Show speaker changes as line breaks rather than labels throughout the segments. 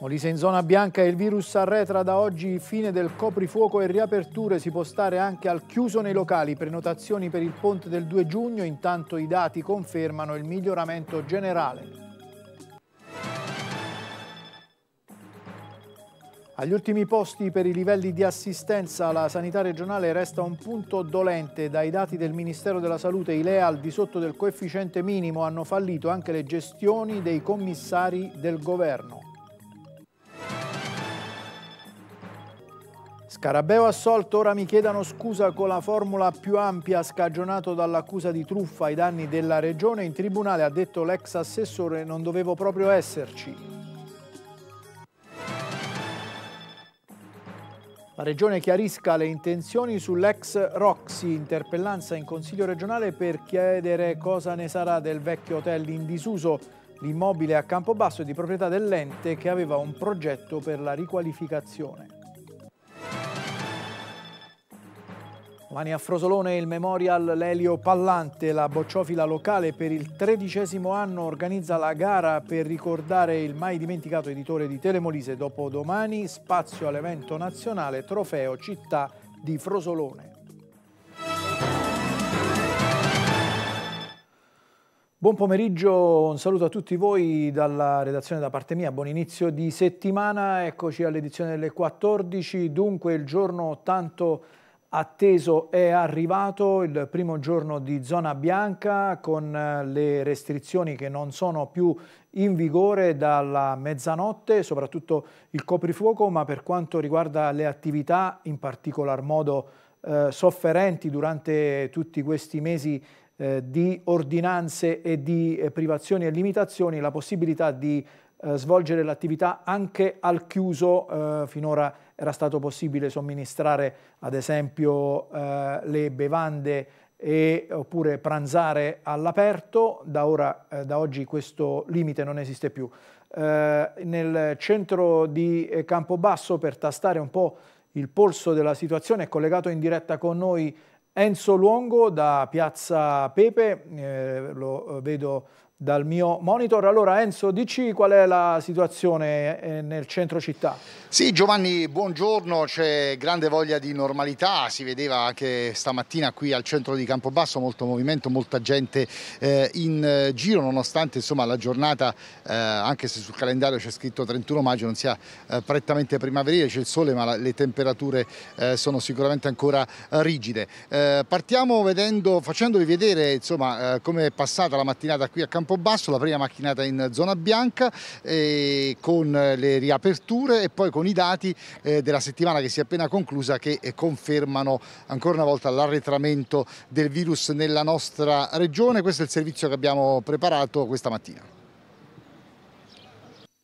Molise in zona bianca e il virus arretra da oggi fine del coprifuoco e riaperture si può stare anche al chiuso nei locali prenotazioni per il ponte del 2 giugno intanto i dati confermano il miglioramento generale Agli ultimi posti per i livelli di assistenza la sanità regionale resta un punto dolente. Dai dati del Ministero della Salute i LEA al di sotto del coefficiente minimo hanno fallito anche le gestioni dei commissari del governo. Scarabeo assolto, ora mi chiedano scusa con la formula più ampia scagionato dall'accusa di truffa ai danni della regione. In tribunale ha detto l'ex assessore non dovevo proprio esserci. La regione chiarisca le intenzioni sull'ex Roxy, interpellanza in consiglio regionale per chiedere cosa ne sarà del vecchio hotel in disuso. L'immobile a Campobasso è di proprietà dell'ente che aveva un progetto per la riqualificazione. Domani a Frosolone il Memorial Lelio Pallante, la bocciofila locale per il tredicesimo anno organizza la gara per ricordare il mai dimenticato editore di Telemolise. Dopodomani spazio all'evento nazionale Trofeo Città di Frosolone. Buon pomeriggio, un saluto a tutti voi dalla redazione da parte mia, buon inizio di settimana, eccoci all'edizione delle 14, dunque il giorno tanto Atteso è arrivato il primo giorno di zona bianca con eh, le restrizioni che non sono più in vigore dalla mezzanotte, soprattutto il coprifuoco, ma per quanto riguarda le attività, in particolar modo eh, sofferenti durante tutti questi mesi eh, di ordinanze e di eh, privazioni e limitazioni, la possibilità di eh, svolgere l'attività anche al chiuso, eh, finora era stato possibile somministrare ad esempio eh, le bevande e, oppure pranzare all'aperto, da, ora, eh, da oggi questo limite non esiste più. Eh, nel centro di Campobasso per tastare un po' il polso della situazione è collegato in diretta con noi Enzo Luongo da Piazza Pepe, eh, lo vedo dal mio monitor. Allora Enzo, dici qual è la situazione eh, nel centro città?
Sì Giovanni, buongiorno, c'è grande voglia di normalità, si vedeva anche stamattina qui al centro di Campobasso molto movimento, molta gente eh, in eh, giro nonostante insomma, la giornata, eh, anche se sul calendario c'è scritto 31 maggio, non sia eh, prettamente primaverile, c'è il sole ma la, le temperature eh, sono sicuramente ancora rigide. partiamo vedendo, facendovi vedere insomma, come è passata la mattinata qui a Campobasso Campobasso, la prima macchinata in zona bianca eh, con eh, le riaperture e poi con i dati eh, della settimana che si è appena conclusa che eh, confermano ancora una volta l'arretramento del virus nella nostra regione. Questo è il servizio che abbiamo preparato questa mattina.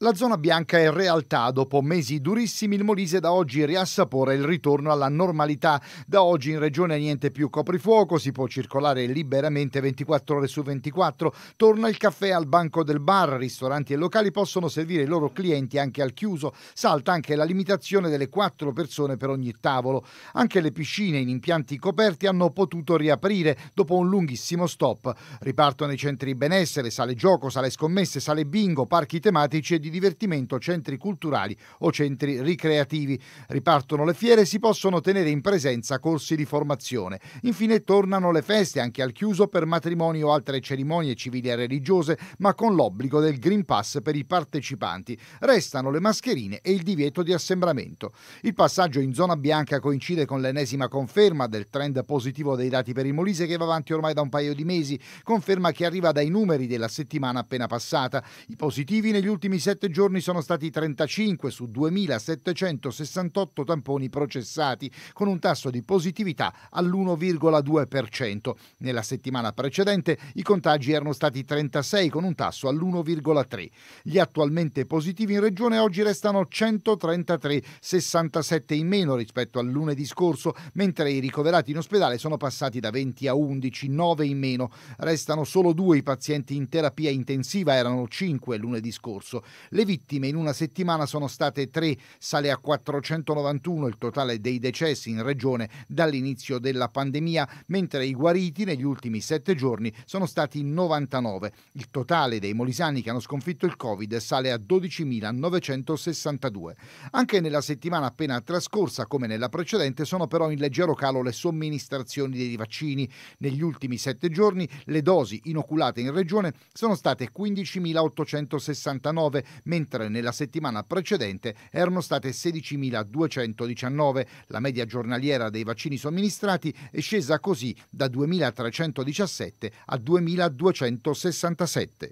La zona bianca è realtà, dopo mesi durissimi, il Molise da oggi riassapora il ritorno alla normalità. Da oggi in regione niente più coprifuoco, si può circolare liberamente 24 ore su 24, torna il caffè al banco del bar, ristoranti e locali possono servire i loro clienti anche al chiuso, salta anche la limitazione delle 4 persone per ogni tavolo. Anche le piscine in impianti coperti hanno potuto riaprire dopo un lunghissimo stop. Ripartono i centri benessere, sale gioco, sale scommesse, sale bingo, parchi tematici e di divertimento, centri culturali o centri ricreativi. Ripartono le fiere e si possono tenere in presenza corsi di formazione. Infine tornano le feste anche al chiuso per matrimoni o altre cerimonie civili e religiose, ma con l'obbligo del Green Pass per i partecipanti. Restano le mascherine e il divieto di assembramento. Il passaggio in zona bianca coincide con l'ennesima conferma del trend positivo dei dati per il Molise che va avanti ormai da un paio di mesi, conferma che arriva dai numeri della settimana appena passata. I positivi negli ultimi sette 7 giorni sono stati 35 su 2.768 tamponi processati, con un tasso di positività all'1,2%. Nella settimana precedente i contagi erano stati 36 con un tasso all'1,3%. Gli attualmente positivi in regione oggi restano 133, 67 in meno rispetto al lunedì scorso, mentre i ricoverati in ospedale sono passati da 20 a 11, 9 in meno. Restano solo due i pazienti in terapia intensiva, erano 5 lunedì scorso. Le vittime in una settimana sono state 3, sale a 491 il totale dei decessi in regione dall'inizio della pandemia, mentre i guariti negli ultimi sette giorni sono stati 99. Il totale dei molisani che hanno sconfitto il Covid sale a 12.962. Anche nella settimana appena trascorsa, come nella precedente, sono però in leggero calo le somministrazioni dei vaccini. Negli ultimi sette giorni le dosi inoculate in regione sono state 15.869 mentre nella settimana precedente erano state 16.219. La media giornaliera dei vaccini somministrati è scesa così da 2.317 a 2.267.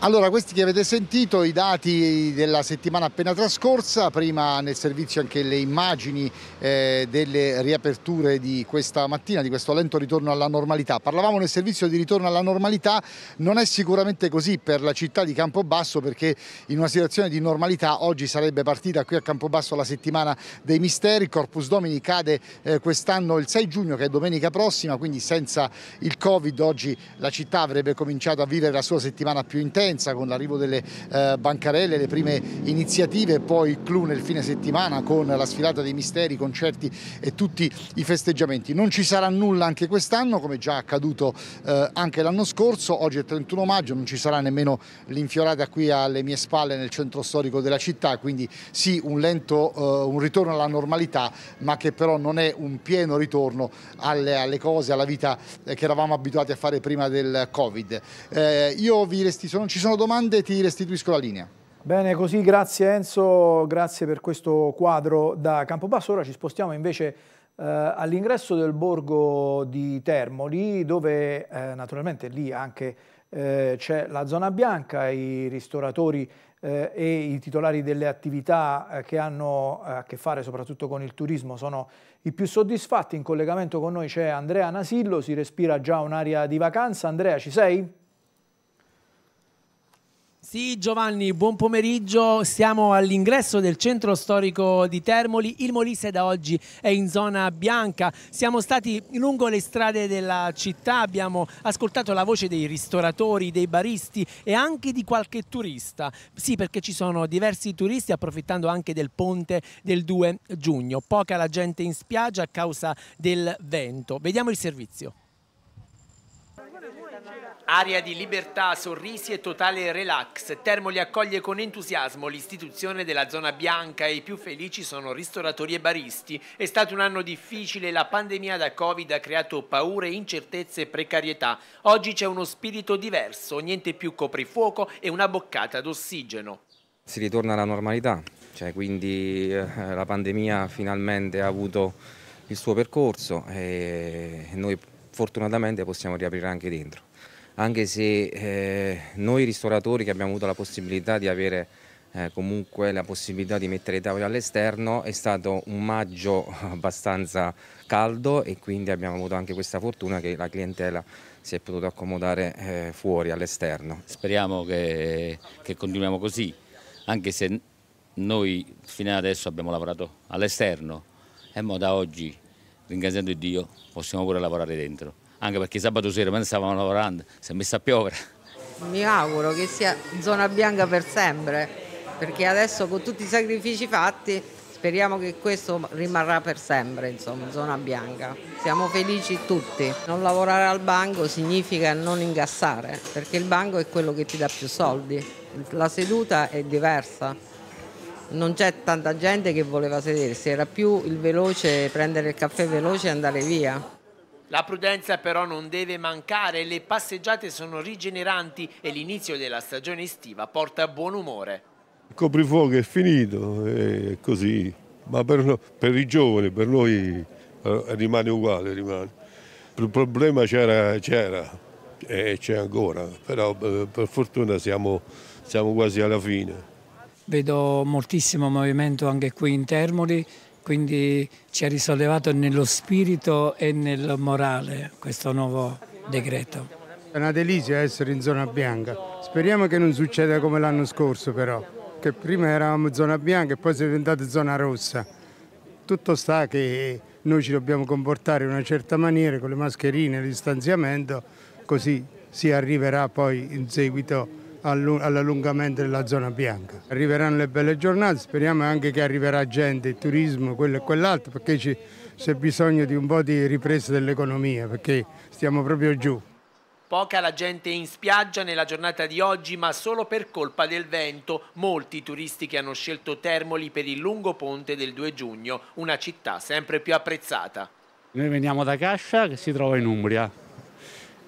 Allora, questi che avete sentito, i dati della settimana appena trascorsa, prima nel servizio anche le immagini eh, delle riaperture di questa mattina, di questo lento ritorno alla normalità. Parlavamo nel servizio di ritorno alla normalità, non è sicuramente così per la città di Campobasso perché in una situazione di normalità oggi sarebbe partita qui a Campobasso la settimana dei misteri, Corpus Domini cade eh, quest'anno il 6 giugno che è domenica prossima, quindi senza il Covid oggi la città avrebbe cominciato a vivere la sua settimana più intensa partenza con l'arrivo delle eh, bancarelle, le prime iniziative, poi clou nel fine settimana con la sfilata dei misteri, concerti e tutti i festeggiamenti. Non ci sarà nulla anche quest'anno come già accaduto eh, anche l'anno scorso, oggi è 31 maggio, non ci sarà nemmeno l'infiorata qui alle mie spalle nel centro storico della città, quindi sì un lento eh, un ritorno alla normalità ma che però non è un pieno ritorno alle, alle cose, alla vita eh, che eravamo abituati a fare prima del Covid. Eh, io vi resti sono ci sono domande ti restituisco la linea. Bene, così grazie
Enzo, grazie per questo quadro da Campobasso. Ora ci spostiamo invece eh, all'ingresso del borgo di Termoli, dove eh, naturalmente lì anche eh, c'è la zona bianca, i ristoratori eh, e i titolari delle attività eh, che hanno eh, a che fare soprattutto con il turismo sono i più soddisfatti. In collegamento con noi c'è Andrea Nasillo, si respira già un'aria di vacanza. Andrea, ci sei?
Sì, Giovanni, buon pomeriggio. Siamo all'ingresso del centro storico di Termoli. Il Molise da oggi è in zona bianca. Siamo stati lungo le strade della città, abbiamo ascoltato la voce dei ristoratori, dei baristi e anche di qualche turista. Sì, perché ci sono diversi turisti approfittando anche del ponte del 2 giugno. Poca la gente in spiaggia a causa del vento. Vediamo il servizio. Aria di libertà, sorrisi e totale relax. Termo li accoglie con entusiasmo l'istituzione della zona bianca e i più felici sono ristoratori e baristi. È stato un anno difficile, la pandemia da Covid ha creato paure, incertezze e precarietà. Oggi c'è uno spirito diverso, niente più coprifuoco e una boccata d'ossigeno.
Si ritorna alla normalità, cioè quindi eh, la pandemia finalmente ha avuto il suo percorso e noi fortunatamente possiamo riaprire anche dentro anche se eh, noi ristoratori che abbiamo avuto la possibilità di avere eh, comunque la possibilità di mettere i tavoli all'esterno è stato un maggio abbastanza caldo e quindi abbiamo avuto anche questa fortuna che la clientela si è potuta accomodare eh, fuori all'esterno. Speriamo che, che continuiamo così, anche se noi fino ad adesso abbiamo lavorato all'esterno e da oggi, ringraziando Dio, possiamo pure lavorare dentro anche perché sabato sera mentre stavamo lavorando si è messa a piovere.
Mi auguro che sia zona bianca per sempre, perché adesso con tutti i sacrifici fatti speriamo che questo rimarrà per sempre, insomma, zona bianca. Siamo felici tutti. Non lavorare al banco significa non ingassare, perché il banco è quello che ti dà più soldi. La seduta è diversa. Non c'è tanta gente che voleva sedersi, era più il veloce, prendere il caffè veloce e andare via.
La prudenza però non deve mancare, le passeggiate sono rigeneranti e l'inizio della stagione estiva porta buon umore.
Il coprifuoco
è finito, è così, ma per, per i giovani, per noi eh, rimane uguale. Rimane. Il problema c'era, e c'è ancora, però eh, per fortuna siamo, siamo quasi alla fine.
Vedo moltissimo movimento anche qui in Termoli, quindi ci ha risollevato nello spirito e nel morale questo nuovo decreto. È una delizia
essere in zona bianca, speriamo che non succeda come l'anno scorso però, che prima eravamo in zona bianca e poi si siamo diventati zona rossa. Tutto sta che noi ci dobbiamo comportare in una certa maniera con le mascherine, il distanziamento, così si arriverà poi in seguito all'allungamento della zona bianca. Arriveranno le belle giornate, speriamo anche che arriverà gente, il turismo, quello e quell'altro, perché c'è bisogno di un po' di ripresa dell'economia, perché stiamo proprio giù.
Poca la gente in spiaggia nella giornata di oggi, ma solo per colpa del vento. Molti turisti che hanno scelto Termoli per il lungo ponte del 2 giugno, una città sempre più apprezzata.
Noi veniamo da Cascia che si trova in Umbria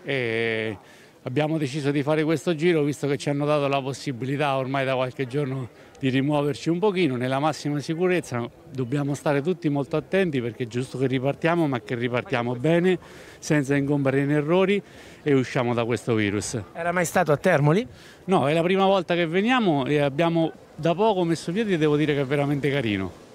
e abbiamo deciso di fare questo giro visto che ci hanno dato la possibilità ormai da qualche giorno di rimuoverci un pochino nella massima sicurezza. Dobbiamo stare tutti molto attenti perché è giusto che ripartiamo, ma che ripartiamo bene, senza ingombere in errori e usciamo da questo virus. Era mai stato a Termoli? No, è la prima volta che veniamo e abbiamo da poco messo
piedi e devo dire che è veramente carino.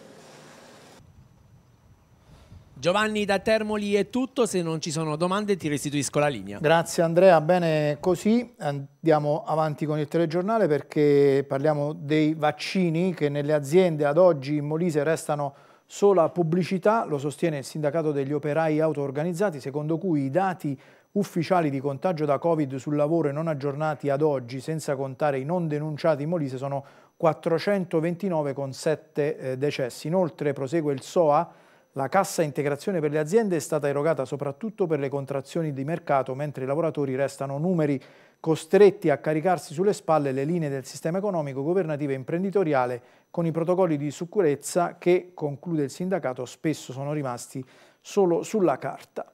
Giovanni da Termoli è tutto, se non ci sono domande ti restituisco la linea.
Grazie Andrea, bene così, andiamo avanti con il telegiornale perché parliamo dei vaccini che nelle aziende ad oggi in Molise restano sola pubblicità, lo sostiene il sindacato degli operai auto-organizzati, secondo cui i dati ufficiali di contagio da Covid sul lavoro e non aggiornati ad oggi, senza contare i non denunciati in Molise, sono 429 con 7 eh, decessi. Inoltre prosegue il SOA la cassa integrazione per le aziende è stata erogata soprattutto per le contrazioni di mercato, mentre i lavoratori restano numeri costretti a caricarsi sulle spalle le linee del sistema economico, governativo e imprenditoriale con i protocolli di sicurezza che, conclude il sindacato, spesso sono rimasti solo sulla carta.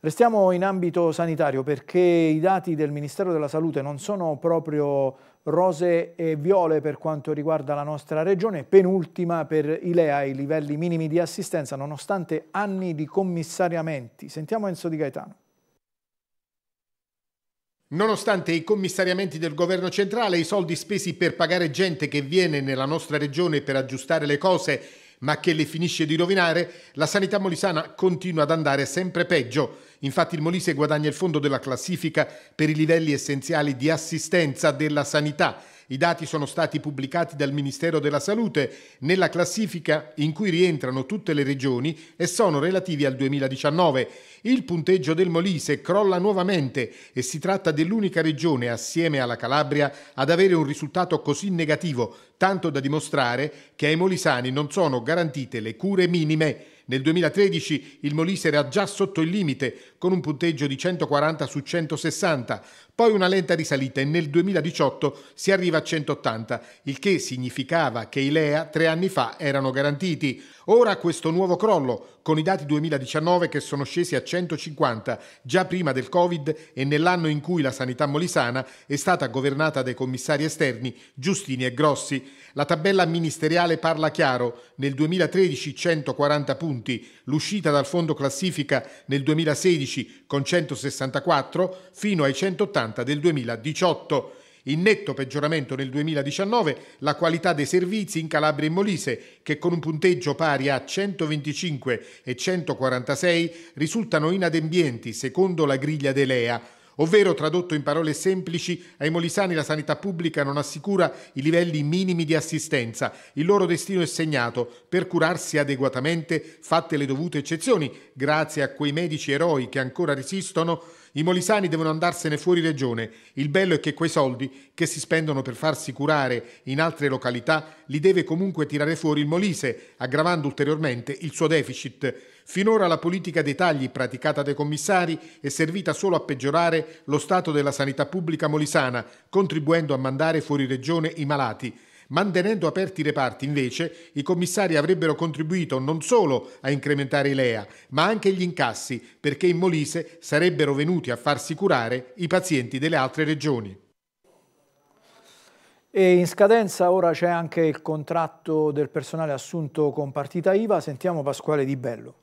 Restiamo in ambito sanitario perché i dati del Ministero della Salute non sono proprio rose e viole per quanto riguarda la nostra regione, penultima per ILEA i livelli minimi di assistenza, nonostante anni di commissariamenti. Sentiamo Enzo Di Gaetano.
Nonostante i commissariamenti del governo centrale, i soldi spesi per pagare gente che viene nella nostra regione per aggiustare le cose ma che le finisce di rovinare, la sanità molisana continua ad andare sempre peggio. Infatti il Molise guadagna il fondo della classifica per i livelli essenziali di assistenza della sanità i dati sono stati pubblicati dal Ministero della Salute nella classifica in cui rientrano tutte le regioni e sono relativi al 2019. Il punteggio del Molise crolla nuovamente e si tratta dell'unica regione assieme alla Calabria ad avere un risultato così negativo, tanto da dimostrare che ai molisani non sono garantite le cure minime. Nel 2013 il Molise era già sotto il limite con un punteggio di 140 su 160. Poi una lenta risalita e nel 2018 si arriva a 180, il che significava che i LEA tre anni fa erano garantiti. Ora questo nuovo crollo, con i dati 2019 che sono scesi a 150 già prima del Covid e nell'anno in cui la sanità molisana è stata governata dai commissari esterni Giustini e Grossi. La tabella ministeriale parla chiaro, nel 2013 140 punti, l'uscita dal fondo classifica nel 2016 con 164 fino ai 180 180 del 2018. In netto peggioramento nel 2019 la qualità dei servizi in Calabria e Molise, che con un punteggio pari a 125 e 146 risultano inadempienti secondo la griglia dell'EA. Ovvero, tradotto in parole semplici, ai molisani la sanità pubblica non assicura i livelli minimi di assistenza. Il loro destino è segnato per curarsi adeguatamente, fatte le dovute eccezioni, grazie a quei medici eroi che ancora resistono i molisani devono andarsene fuori regione. Il bello è che quei soldi, che si spendono per farsi curare in altre località, li deve comunque tirare fuori il Molise, aggravando ulteriormente il suo deficit. Finora la politica dei tagli praticata dai commissari è servita solo a peggiorare lo stato della sanità pubblica molisana, contribuendo a mandare fuori regione i malati. Mantenendo aperti i reparti, invece, i commissari avrebbero contribuito non solo a incrementare i LEA, ma anche gli incassi, perché in Molise sarebbero venuti a farsi curare i pazienti delle altre
regioni. E in scadenza ora c'è anche il contratto del personale assunto con partita IVA. Sentiamo Pasquale Di Bello.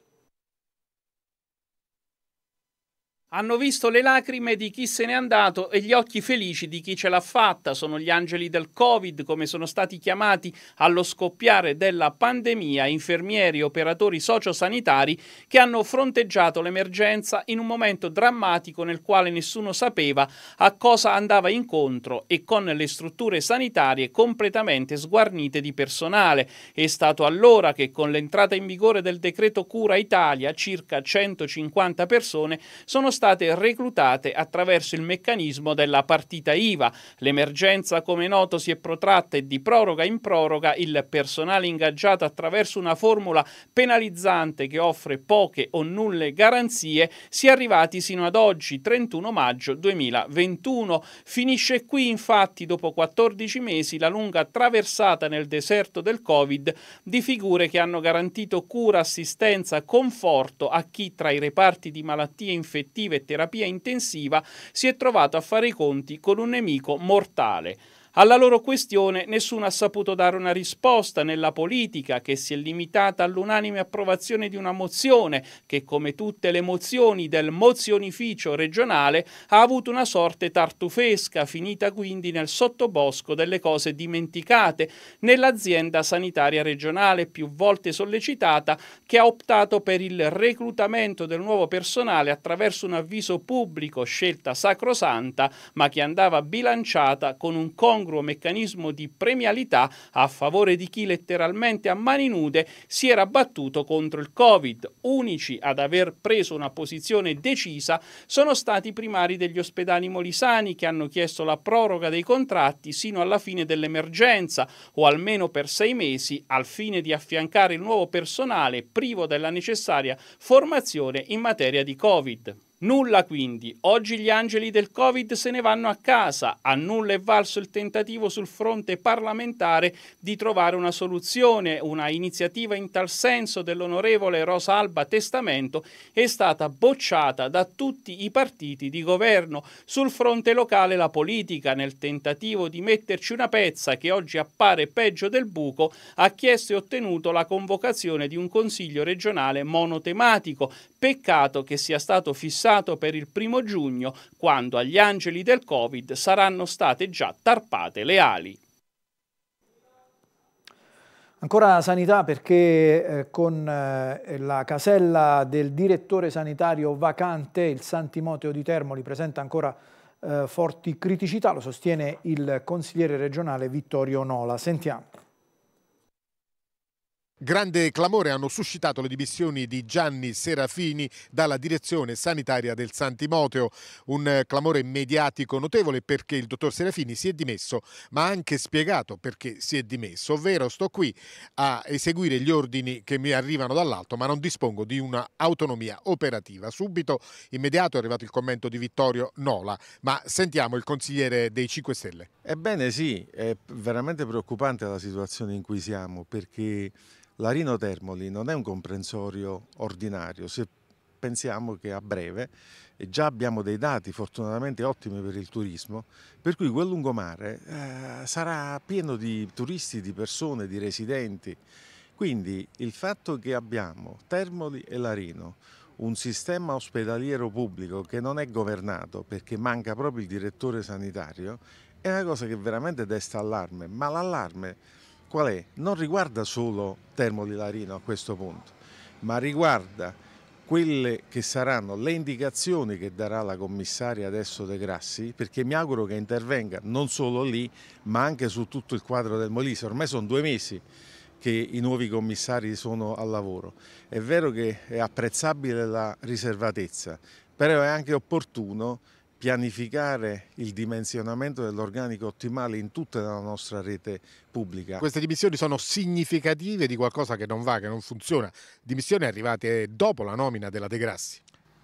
Hanno visto le lacrime di chi se n'è andato e gli occhi felici di chi ce l'ha fatta. Sono gli angeli del Covid, come sono stati chiamati allo scoppiare della pandemia, infermieri, operatori sociosanitari che hanno fronteggiato l'emergenza in un momento drammatico nel quale nessuno sapeva a cosa andava incontro e con le strutture sanitarie completamente sguarnite di personale. È stato allora che con l'entrata in vigore del decreto Cura Italia circa 150 persone sono state state reclutate attraverso il meccanismo della partita IVA. L'emergenza, come noto, si è protratta e di proroga in proroga il personale ingaggiato attraverso una formula penalizzante che offre poche o nulle garanzie si è arrivati sino ad oggi, 31 maggio 2021. Finisce qui infatti dopo 14 mesi la lunga traversata nel deserto del Covid di figure che hanno garantito cura, assistenza, conforto a chi tra i reparti di malattie infettive e terapia intensiva, si è trovato a fare i conti con un nemico mortale. Alla loro questione nessuno ha saputo dare una risposta nella politica che si è limitata all'unanime approvazione di una mozione che come tutte le mozioni del mozionificio regionale ha avuto una sorte tartufesca finita quindi nel sottobosco delle cose dimenticate nell'azienda sanitaria regionale più volte sollecitata che ha optato per il reclutamento del nuovo personale attraverso un avviso pubblico scelta sacrosanta ma che andava bilanciata con un congresso incongruo meccanismo di premialità a favore di chi letteralmente a mani nude si era battuto contro il Covid. Unici ad aver preso una posizione decisa sono stati i primari degli ospedali molisani che hanno chiesto la proroga dei contratti sino alla fine dell'emergenza o almeno per sei mesi al fine di affiancare il nuovo personale privo della necessaria formazione in materia di Covid. Nulla quindi, oggi gli angeli del Covid se ne vanno a casa, a nulla è valso il tentativo sul fronte parlamentare di trovare una soluzione, una iniziativa in tal senso dell'onorevole Rosa Alba Testamento è stata bocciata da tutti i partiti di governo, sul fronte locale la politica nel tentativo di metterci una pezza che oggi appare peggio del buco ha chiesto e ottenuto la convocazione di un consiglio regionale monotematico, peccato che sia stato fissato fissato per il primo giugno, quando agli angeli del Covid saranno state già tarpate le ali.
Ancora sanità perché eh, con eh, la casella del direttore sanitario vacante il Santimoteo di Termoli presenta ancora eh, forti criticità, lo sostiene il consigliere regionale Vittorio Nola. Sentiamo.
Grande clamore hanno suscitato le dimissioni di Gianni Serafini dalla direzione sanitaria del Santimoteo, un clamore mediatico notevole perché il dottor Serafini si è dimesso ma ha anche spiegato perché si è dimesso, ovvero sto qui a eseguire gli ordini che mi arrivano dall'alto ma non dispongo di un'autonomia operativa. Subito, immediato è arrivato il commento di Vittorio Nola, ma sentiamo il
consigliere dei 5 Stelle. Ebbene sì, è veramente preoccupante la situazione in cui siamo perché L'arino Termoli non è un comprensorio ordinario, se pensiamo che a breve, e già abbiamo dei dati fortunatamente ottimi per il turismo, per cui quel lungomare eh, sarà pieno di turisti, di persone, di residenti. Quindi il fatto che abbiamo Termoli e Larino, un sistema ospedaliero pubblico che non è governato perché manca proprio il direttore sanitario, è una cosa che veramente desta allarme, ma l'allarme qual è? Non riguarda solo Termo di Larino a questo punto, ma riguarda quelle che saranno le indicazioni che darà la commissaria adesso De Grassi, perché mi auguro che intervenga non solo lì, ma anche su tutto il quadro del Molise. Ormai sono due mesi che i nuovi commissari sono al lavoro. È vero che è apprezzabile la riservatezza, però è anche opportuno pianificare il dimensionamento dell'organico ottimale in tutta la nostra rete pubblica. Queste
dimissioni sono significative di qualcosa che non va, che non funziona, dimissioni arrivate dopo la nomina della De Grassi.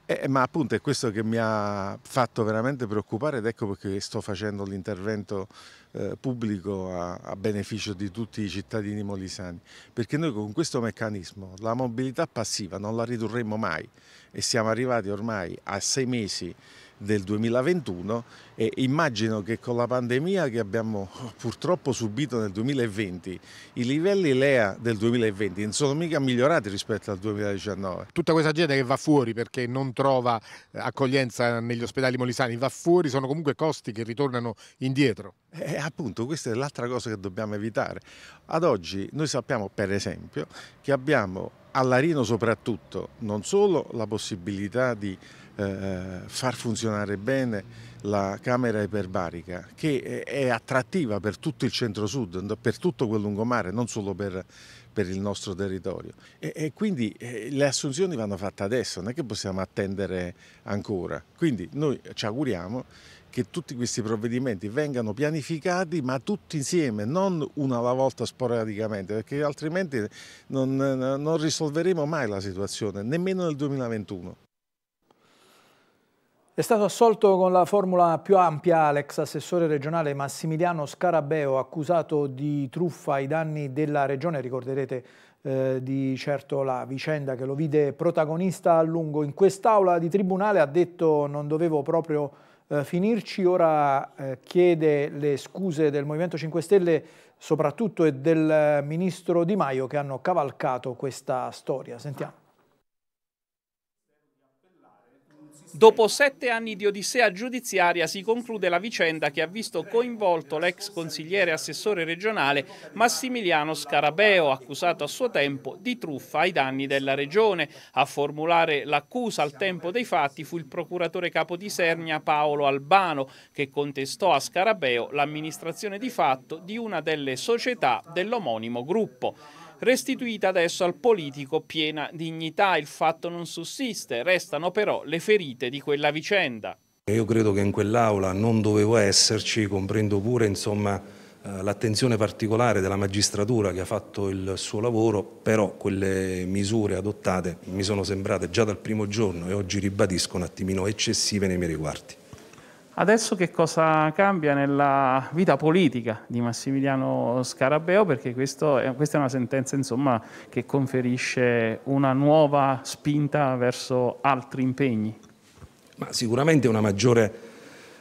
Eh, eh, ma appunto è questo che mi ha fatto veramente preoccupare ed ecco perché sto facendo l'intervento eh, pubblico a, a, beneficio di tutti i cittadini molisani, perché noi con questo meccanismo la mobilità passiva non la ridurremo mai e siamo arrivati ormai a sei mesi del 2021 e immagino che con la pandemia che abbiamo purtroppo subito nel 2020 i livelli LEA del 2020 non sono mica migliorati rispetto al 2019. Tutta questa gente che va
fuori perché non trova eh, accoglienza negli ospedali molisani, va fuori, sono comunque costi che
ritornano indietro. E eh, appunto questa è l'altra cosa che dobbiamo evitare. Ad oggi noi sappiamo per esempio che abbiamo a Larino soprattutto non solo la possibilità di eh, far funzionare bene la Camera iperbarica che è attrattiva per tutto il centro-sud, per tutto quel lungomare, non solo per, per il nostro territorio. E, e quindi eh, le assunzioni vanno fatte adesso, non è che possiamo attendere ancora. Quindi noi ci auguriamo che tutti questi provvedimenti vengano pianificati ma tutti insieme, non una alla volta sporadicamente, perché altrimenti non, non risolveremo mai la situazione, nemmeno nel 2021. È stato assolto con la formula più ampia
l'ex assessore regionale Massimiliano Scarabeo, accusato di truffa ai danni della regione. Ricorderete eh, di certo la vicenda che lo vide protagonista a lungo. In quest'aula di tribunale ha detto non dovevo proprio eh, finirci, ora eh, chiede le scuse del Movimento 5 Stelle soprattutto e del eh, ministro Di Maio che hanno cavalcato questa storia. Sentiamo.
Dopo sette anni di odissea giudiziaria si conclude la vicenda che ha visto coinvolto l'ex consigliere assessore regionale Massimiliano Scarabeo, accusato a suo tempo di truffa ai danni della regione. A formulare l'accusa al tempo dei fatti fu il procuratore capo di Sernia Paolo Albano, che contestò a Scarabeo l'amministrazione di fatto di una delle società dell'omonimo gruppo restituita adesso al politico piena dignità. Il fatto non sussiste, restano però le ferite di quella vicenda.
Io credo che in quell'aula non dovevo esserci, comprendo pure insomma, eh, l'attenzione particolare della magistratura che ha fatto il suo lavoro, però quelle misure adottate mi sono sembrate già dal primo giorno e oggi ribadisco un attimino eccessive nei miei riguardi. Adesso che cosa
cambia nella vita politica di Massimiliano Scarabeo? Perché è, questa è una sentenza insomma, che conferisce una nuova spinta verso
altri impegni. Ma sicuramente una maggiore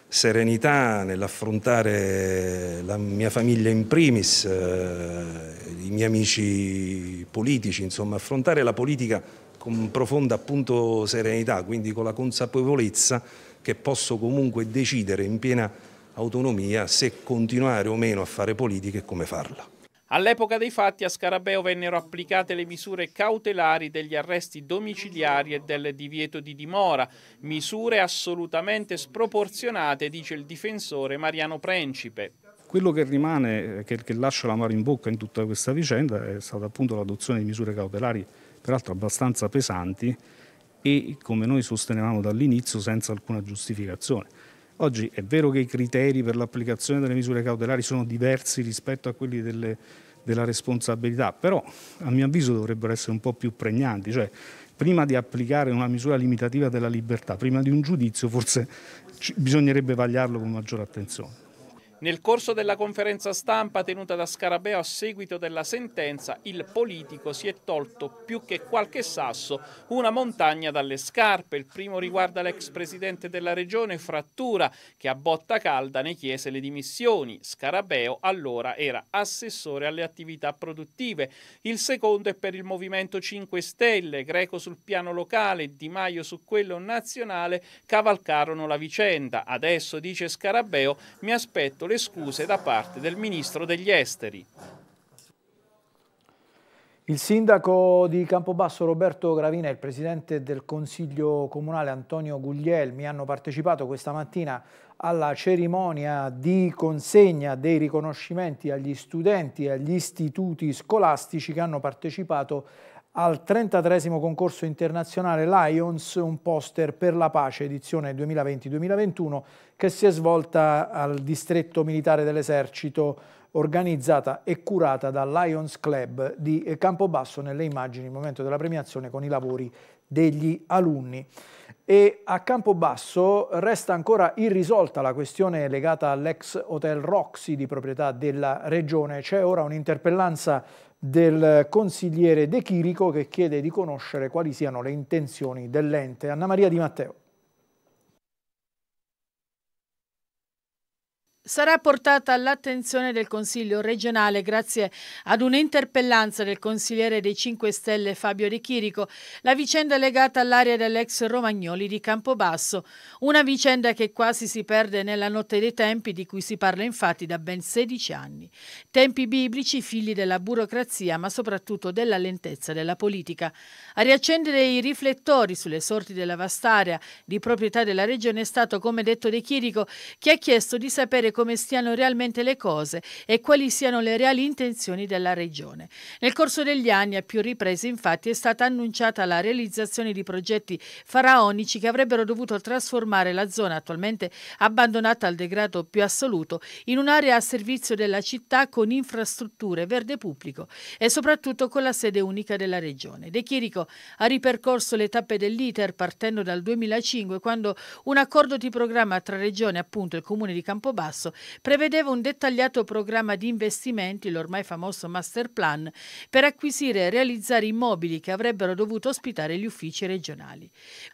serenità nell'affrontare la mia famiglia in primis, eh, i miei amici politici, insomma affrontare la politica con profonda appunto serenità, quindi con la consapevolezza che posso comunque decidere in piena autonomia se continuare o meno a fare politica e come farla.
All'epoca dei fatti a Scarabeo vennero applicate le misure cautelari degli arresti domiciliari e del divieto di dimora, misure assolutamente sproporzionate, dice il difensore Mariano Principe. Quello che rimane, eh, che, che lascia la mano in bocca in tutta questa vicenda è stata appunto l'adozione di misure cautelari, peraltro abbastanza pesanti, e come noi sostenevamo dall'inizio senza alcuna giustificazione. Oggi è vero che i criteri per l'applicazione delle misure cautelari sono diversi rispetto a quelli delle, della responsabilità, però a mio avviso dovrebbero essere un po' più pregnanti, cioè prima di applicare una misura
limitativa della libertà, prima di un giudizio forse bisognerebbe vagliarlo con maggiore attenzione.
Nel corso della conferenza stampa tenuta da Scarabeo a seguito della sentenza, il politico si è tolto più che qualche sasso, una montagna dalle scarpe. Il primo riguarda l'ex presidente della regione Frattura, che a botta calda ne chiese le dimissioni. Scarabeo allora era assessore alle attività produttive. Il secondo è per il Movimento 5 Stelle, Greco sul piano locale e Di Maio su quello nazionale, cavalcarono la vicenda. Adesso, dice Scarabeo, mi aspetto chiesto le scuse da parte del ministro degli esteri.
Il sindaco di Campobasso Roberto Gravina e il presidente del Consiglio Comunale Antonio Guglielmi hanno partecipato questa mattina alla cerimonia di consegna dei riconoscimenti agli studenti e agli istituti scolastici che hanno partecipato al 33 concorso internazionale Lions, un poster per la pace edizione 2020-2021 che si è svolta al distretto militare dell'esercito organizzata e curata dal Lions Club di Campobasso nelle immagini, il momento della premiazione con i lavori degli alunni. E a Campobasso resta ancora irrisolta la questione legata all'ex Hotel Roxy di proprietà della regione. C'è ora un'interpellanza del consigliere De Chirico che chiede di conoscere quali siano le intenzioni dell'ente. Anna Maria Di Matteo.
sarà portata all'attenzione del Consiglio regionale grazie ad un'interpellanza del consigliere dei 5 Stelle Fabio De Chirico, la vicenda legata all'area dell'ex Romagnoli di Campobasso, una vicenda che quasi si perde nella notte dei tempi di cui si parla infatti da ben 16 anni. Tempi biblici figli della burocrazia ma soprattutto della lentezza della politica. A riaccendere i riflettori sulle sorti della vast'area di proprietà della regione è stato, come detto De Chirico, che ha chiesto di sapere come stiano realmente le cose e quali siano le reali intenzioni della Regione. Nel corso degli anni, a più riprese, infatti, è stata annunciata la realizzazione di progetti faraonici che avrebbero dovuto trasformare la zona attualmente abbandonata al degrado più assoluto in un'area a servizio della città con infrastrutture, verde pubblico e soprattutto con la sede unica della Regione. De Chirico ha ripercorso le tappe dell'iter partendo dal 2005 quando un accordo di programma tra Regione e appunto il Comune di Campobasso scorso prevedeva un dettagliato programma di investimenti, l'ormai famoso master plan, per acquisire e realizzare immobili che avrebbero dovuto ospitare gli uffici regionali.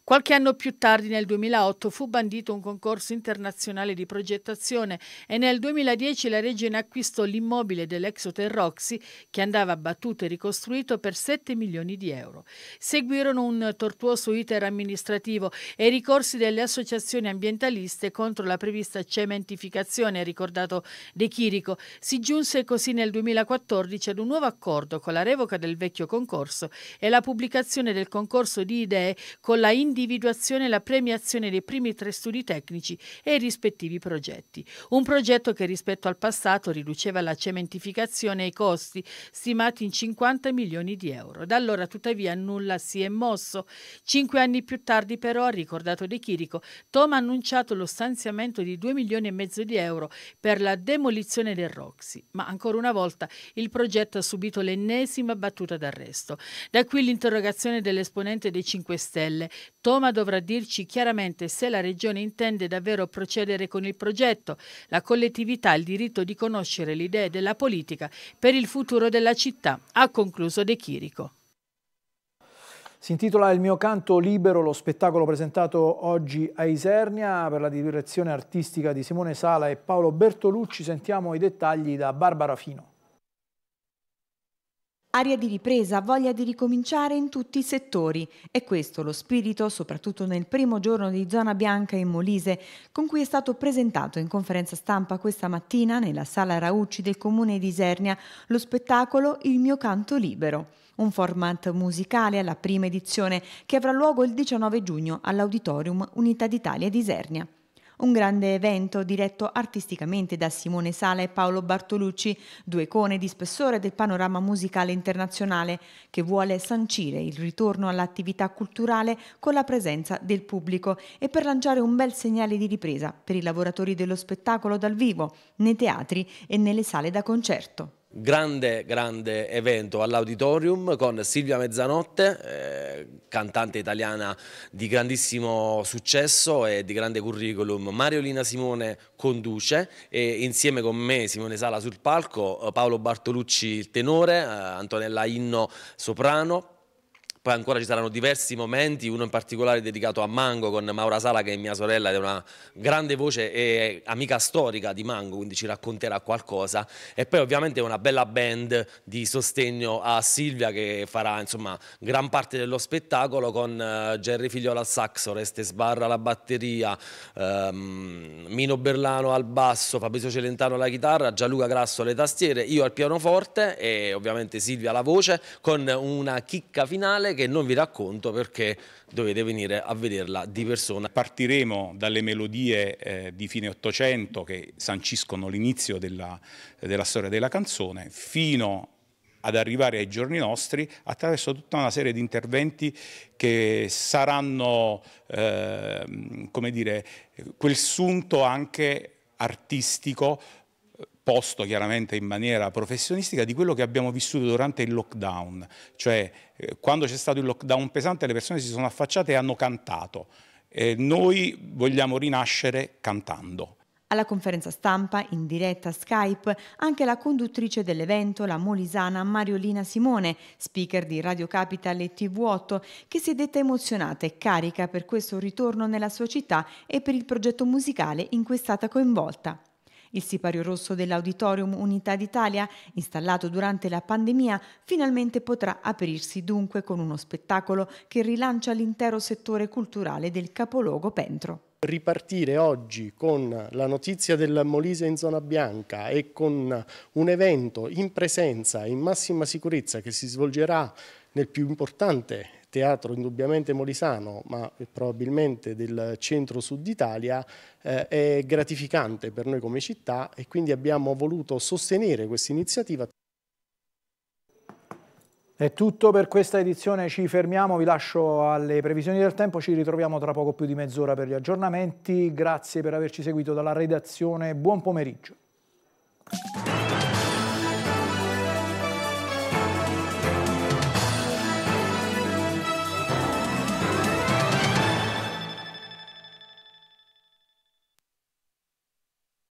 Qualche anno più tardi, nel 2008, fu bandito un concorso internazionale di progettazione e nel 2010 la Regione acquistò l'immobile dell'ex hotel Roxy che andava abbattuto e ricostruito per 7 milioni di euro. Seguirono un tortuoso iter amministrativo e i ricorsi delle associazioni ambientaliste contro la prevista cementificazione collaborazione, ha ricordato De Chirico. Si giunse così nel 2014 ad un nuovo accordo con la revoca del vecchio concorso e la pubblicazione del concorso di idee con la individuazione e la premiazione dei primi tre studi tecnici e i rispettivi progetti. Un progetto che rispetto al passato riduceva la cementificazione e i costi, stimati in 50 milioni di euro. Da allora tuttavia nulla si è mosso. Cinque anni più tardi però, ha ricordato De Chirico, Tom ha annunciato lo stanziamento di 2 milioni e mezzo di euro euro per la demolizione del Roxy, ma ancora una volta il progetto ha subito l'ennesima battuta d'arresto. Da qui l'interrogazione dell'esponente dei 5 Stelle. Toma dovrà dirci chiaramente se la Regione intende davvero procedere con il progetto. La collettività ha il diritto di conoscere le idee della politica per il futuro della città, ha concluso De Chirico.
Si intitola Il mio canto libero, lo spettacolo presentato oggi a Isernia per la direzione artistica di Simone Sala e Paolo Bertolucci. Sentiamo i dettagli da Barbara Fino.
Aria di ripresa, voglia di ricominciare in tutti i settori. E questo lo spirito, soprattutto nel primo giorno di zona bianca in Molise, con cui è stato presentato in conferenza stampa questa mattina nella sala Raucci del comune di Isernia lo spettacolo Il mio canto libero. Un format musicale alla prima edizione che avrà luogo il 19 giugno all'Auditorium Unità d'Italia di Isernia un grande evento diretto artisticamente da Simone Sala e Paolo Bartolucci, due icone di spessore del panorama musicale internazionale, che vuole sancire il ritorno all'attività culturale con la presenza del pubblico e per lanciare un bel segnale di ripresa per i lavoratori dello spettacolo dal vivo, nei teatri e nelle sale da concerto
grande, grande evento all'auditorium con Silvia Mezzanotte, eh, cantante italiana di grandissimo successo e di grande curriculum. Mariolina Simone conduce e insieme con me Simone Sala sul palco, eh, Paolo Bartolucci il tenore, eh, Antonella Inno soprano, poi ancora ci saranno diversi momenti, uno in particolare dedicato a Mango con Maura Sala che è mia sorella ed è una grande voce e amica storica di Mango, quindi ci racconterà qualcosa. E poi ovviamente una bella band di sostegno a Silvia che farà insomma gran parte dello spettacolo con uh, eh, Jerry Figliola al saxo, Reste Sbarra alla batteria, um, Mino Berlano al basso, Fabrizio Celentano alla chitarra, Gianluca Grasso alle tastiere, io al pianoforte e ovviamente Silvia alla voce con una chicca finale che non vi racconto perché dovete venire a vederla di persona. Partiremo dalle melodie eh, di fine Ottocento che
sanciscono l'inizio della, della storia della canzone fino ad arrivare ai giorni nostri attraverso tutta una serie di interventi che saranno, eh, come dire, quel sunto anche artistico posto chiaramente in maniera professionistica di quello che abbiamo vissuto durante il lockdown, cioè eh, quando c'è stato il lockdown pesante le persone si sono affacciate e hanno cantato. Eh, noi vogliamo rinascere cantando.
Alla conferenza stampa, in diretta Skype, anche la conduttrice dell'evento, la molisana Mariolina Simone, speaker di Radio Capital e TV8, che si è detta emozionata e carica per questo ritorno nella sua città e per il progetto musicale in cui è stata coinvolta. Il sipario rosso dell'Auditorium Unità d'Italia, installato durante la pandemia, finalmente potrà aprirsi dunque con uno spettacolo che rilancia l'intero settore culturale del capoluogo Pentro
ripartire oggi con la notizia del Molise in zona bianca e con un evento in presenza, in massima sicurezza, che si svolgerà nel più importante teatro indubbiamente molisano, ma probabilmente del centro-sud Italia, eh, è gratificante per noi come
città e quindi abbiamo voluto sostenere questa iniziativa. È tutto per questa edizione, ci fermiamo, vi lascio alle previsioni del tempo, ci ritroviamo tra poco più di mezz'ora per gli aggiornamenti, grazie per averci seguito dalla redazione, buon pomeriggio.